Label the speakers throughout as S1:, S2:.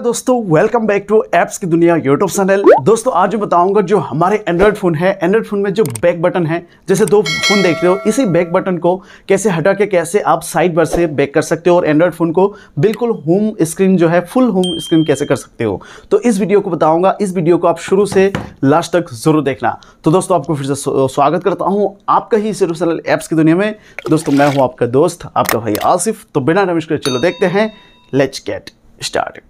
S1: तो दोस्तों welcome back to apps की दुनिया यूट्यूब चैनल दोस्तों आज मैं बताऊंगा जो हमारे एंड्रॉइड फ़ोन है एंड्रॉइड फ़ोन में जो बैक बटन है जैसे दो फ़ोन देख रहे हो इसी बैक बटन को कैसे हटा के कैसे आप साइड बर से बैक कर सकते हो और एंड्रॉइड फ़ोन को बिल्कुल होम स्क्रीन जो है फुल होम स्क्रीन कैसे कर सकते हो तो इस वीडियो को बताऊंगा इस वीडियो को आप शुरू से लास्ट तक ज़रूर देखना तो दोस्तों आपको फिर से स्वागत करता हूँ आपका ही यूट्यूब चैनल एप्स की दुनिया में दोस्तों मैं हूँ आपका दोस्त आपका भाई आसिफ तो बिना नमस्कार चलो देखते हैं लेट्स गेट स्टार्ट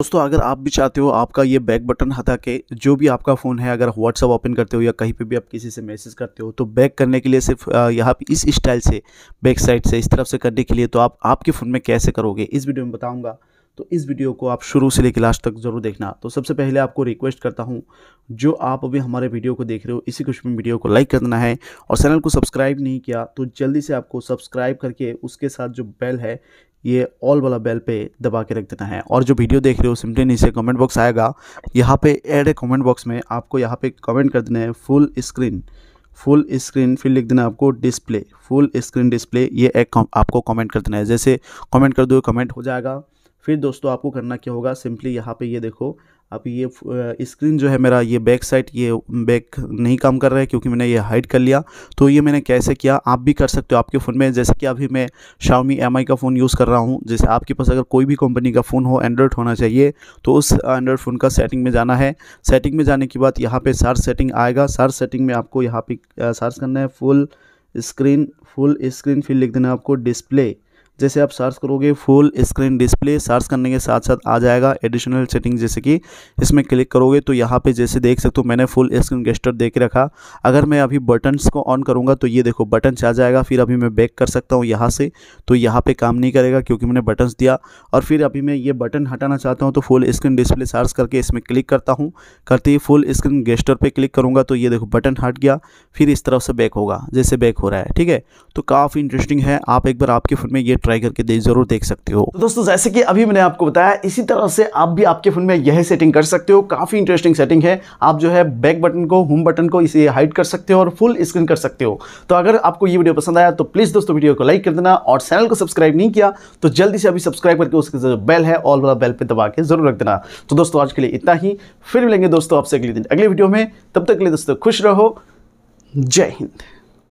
S1: दोस्तों अगर आप भी चाहते हो आपका ये बैक बटन हटा के जो भी आपका फ़ोन है अगर व्हाट्सअप ओपन करते हो या कहीं पे भी आप किसी से मैसेज करते हो तो बैक करने के लिए सिर्फ यहाँ पे इस स्टाइल से बैक साइड से इस तरफ से करने के लिए तो आप आपके फ़ोन में कैसे करोगे इस वीडियो में बताऊँगा तो इस वीडियो को आप शुरू से लेकर लास्ट तक ज़रूर देखना तो सबसे पहले आपको रिक्वेस्ट करता हूँ जो आप अभी हमारे वीडियो को देख रहे हो इसी कुछ में वीडियो को लाइक करना है और चैनल को सब्सक्राइब नहीं किया तो जल्दी से आपको सब्सक्राइब करके उसके साथ जो बेल है ये ऑल वाला बेल पे दबा के रख देना है और जो वीडियो देख रहे हो सिंपली नीचे कमेंट बॉक्स आएगा यहाँ पे एड ए कमेंट बॉक्स में आपको यहाँ पे कमेंट कर देना है फुल स्क्रीन फुल स्क्रीन फिर लिख देना आपको डिस्प्ले फुल स्क्रीन डिस्प्ले ये एक आपको कमेंट कर देना है जैसे कमेंट कर दो कमेंट हो जाएगा फिर दोस्तों आपको करना क्या होगा सिंपली यहाँ पे ये देखो आप ये स्क्रीन जो है मेरा ये बैक साइड ये बैक नहीं काम कर रहा है क्योंकि मैंने ये हाइड कर लिया तो ये मैंने कैसे किया आप भी कर सकते हो आपके फ़ोन में जैसे कि अभी मैं शाओमी एम का फ़ोन यूज़ कर रहा हूँ जैसे आपके पास अगर कोई भी कंपनी का फ़ोन हो एंड्रॉयड होना चाहिए तो उस एंड्रॉयड फ़ोन का सेटिंग में जाना है सेटिंग में जाने के बाद यहाँ पर सार्च सेटिंग आएगा सार्च सेटिंग में आपको यहाँ पर सर्च करना है फुल स्क्रीन फुल स्क्रीन फिर लिख देना आपको डिस्प्ले जैसे आप सर्च करोगे फुल स्क्रीन डिस्प्ले सर्च करने के साथ साथ आ जाएगा एडिशनल सेटिंग जैसे कि इसमें क्लिक करोगे तो यहाँ पे जैसे देख सकते हो मैंने फुल स्क्रीन गेस्टर देख रखा अगर मैं अभी बटन्स को ऑन करूँगा तो ये देखो बटन्स आ जाएगा फिर अभी मैं बैक कर सकता हूँ यहाँ से तो यहाँ पर काम नहीं करेगा क्योंकि मैंने बटन्स दिया और फिर अभी मैं ये बटन हटाना चाहता हूँ तो फुल स्क्रीन डिस्प्ले सर्च करके इसमें क्लिक करता हूँ करते ही फुल स्क्रीन गेस्टर पर क्लिक करूँगा तो ये देखो बटन हट गया फिर इस तरफ से बैक होगा जैसे बैक हो रहा है ठीक है तो काफ़ी इंटरेस्टिंग है आप एक बार आपके फोन में ये ट्राई करके दे ज़रूर देख सकते हो तो दोस्तों जैसे कि अभी मैंने आपको बताया इसी तरह से आप भी आपके फ़ोन में यह सेटिंग कर सकते हो काफ़ी इंटरेस्टिंग सेटिंग है आप जो है बैक बटन को होम बटन को इसे हाइड कर सकते हो और फुल स्क्रीन कर सकते हो तो अगर आपको ये वीडियो पसंद आया तो प्लीज़ दोस्तों वीडियो को लाइक कर देना और चैनल को सब्सक्राइब नहीं किया तो जल्दी से अभी सब्सक्राइब करके उसके जो बेल है ऑल वाला बेल पर दबा के जरूर रख देना तो दोस्तों आज के लिए इतना ही फिर मिलेंगे दोस्तों आपसे अगले दिन अगले वीडियो में तब तक के लिए दोस्तों खुश रहो जय हिंद